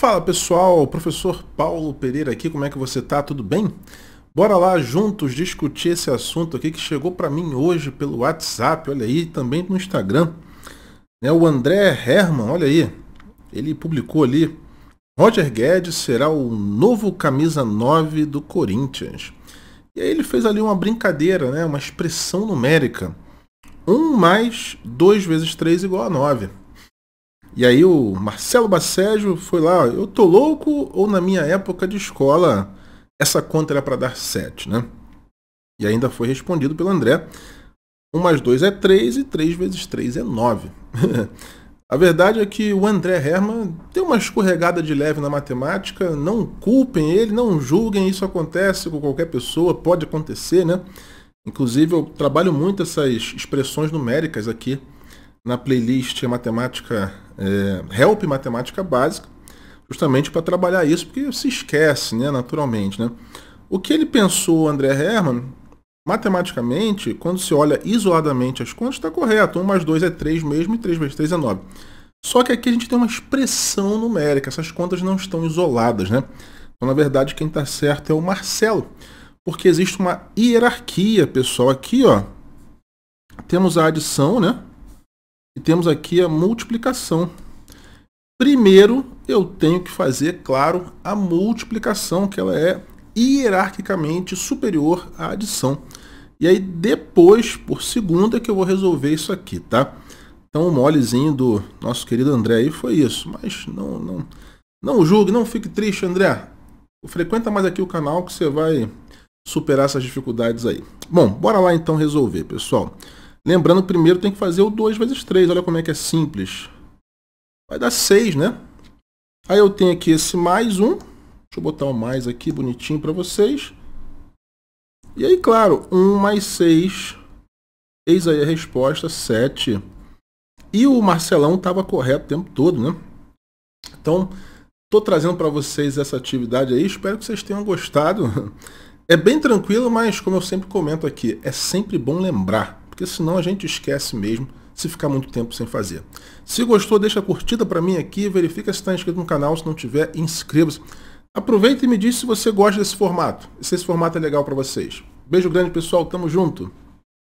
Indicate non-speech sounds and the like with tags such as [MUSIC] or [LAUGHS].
Fala pessoal, professor Paulo Pereira aqui, como é que você tá? Tudo bem? Bora lá juntos discutir esse assunto aqui que chegou para mim hoje pelo WhatsApp, olha aí, também no Instagram. É o André Herman, olha aí, ele publicou ali: Roger Guedes será o novo camisa 9 do Corinthians. E aí ele fez ali uma brincadeira, né, uma expressão numérica. 1 mais 2 vezes 3 igual a 9. E aí o Marcelo Bacejo foi lá, eu tô louco ou na minha época de escola essa conta era para dar 7, né? E ainda foi respondido pelo André. 1 mais 2 é 3 e 3 vezes 3 é 9. [LAUGHS] A verdade é que o André Herman deu uma escorregada de leve na matemática, não culpem ele, não julguem, isso acontece com qualquer pessoa, pode acontecer, né? Inclusive eu trabalho muito essas expressões numéricas aqui na playlist matemática é, help matemática básica, justamente para trabalhar isso, porque se esquece, né, naturalmente, né? O que ele pensou, André Herman, matematicamente, quando se olha isoladamente as contas, está correto. 1 mais 2 é 3 mesmo e 3 vezes 3 é 9. Só que aqui a gente tem uma expressão numérica, essas contas não estão isoladas, né? Então, na verdade, quem está certo é o Marcelo, porque existe uma hierarquia, pessoal. Aqui, ó, temos a adição, né? temos aqui a multiplicação. Primeiro, eu tenho que fazer, claro, a multiplicação, que ela é hierarquicamente superior à adição. E aí depois, por segunda, que eu vou resolver isso aqui, tá? Então o molezinho do nosso querido André aí foi isso. Mas não, não, não julgue, não fique triste, André. Frequenta mais aqui o canal que você vai superar essas dificuldades aí. Bom, bora lá então resolver, pessoal. Lembrando, primeiro tem que fazer o 2 vezes 3. Olha como é que é simples. Vai dar 6, né? Aí eu tenho aqui esse mais um. Deixa eu botar o um mais aqui bonitinho para vocês. E aí, claro, 1 mais 6. Eis aí a resposta, 7. E o Marcelão estava correto o tempo todo, né? Então, estou trazendo para vocês essa atividade aí. Espero que vocês tenham gostado. [LAUGHS] É bem tranquilo, mas como eu sempre comento aqui, é sempre bom lembrar porque senão a gente esquece mesmo se ficar muito tempo sem fazer. Se gostou, deixa a curtida para mim aqui, verifica se está inscrito no canal, se não tiver, inscreva-se. Aproveita e me diz se você gosta desse formato, se esse formato é legal para vocês. Beijo grande, pessoal, tamo junto!